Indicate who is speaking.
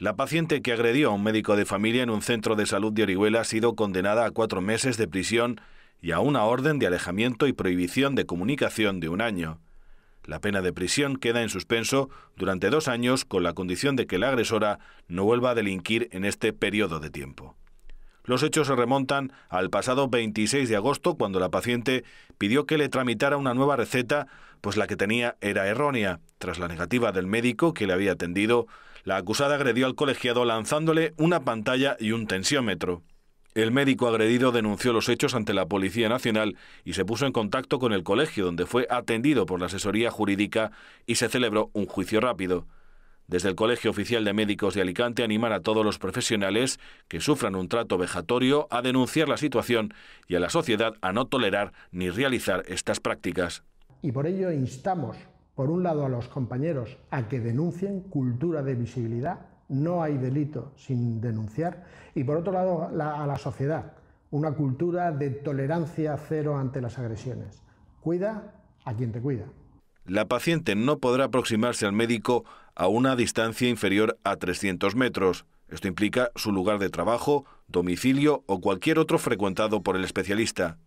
Speaker 1: La paciente que agredió a un médico de familia en un centro de salud de Orihuela ha sido condenada a cuatro meses de prisión y a una orden de alejamiento y prohibición de comunicación de un año. La pena de prisión queda en suspenso durante dos años con la condición de que la agresora no vuelva a delinquir en este periodo de tiempo. Los hechos se remontan al pasado 26 de agosto, cuando la paciente pidió que le tramitara una nueva receta, pues la que tenía era errónea. Tras la negativa del médico que le había atendido, la acusada agredió al colegiado lanzándole una pantalla y un tensiómetro. El médico agredido denunció los hechos ante la Policía Nacional y se puso en contacto con el colegio, donde fue atendido por la asesoría jurídica y se celebró un juicio rápido desde el Colegio Oficial de Médicos de Alicante animar a todos los profesionales que sufran un trato vejatorio a denunciar la situación y a la sociedad a no tolerar ni realizar estas prácticas.
Speaker 2: Y por ello instamos, por un lado, a los compañeros a que denuncien cultura de visibilidad, no hay delito sin denunciar, y por otro lado, a la sociedad, una cultura de tolerancia cero ante las agresiones. Cuida a quien te cuida.
Speaker 1: La paciente no podrá aproximarse al médico a una distancia inferior a 300 metros. Esto implica su lugar de trabajo, domicilio o cualquier otro frecuentado por el especialista.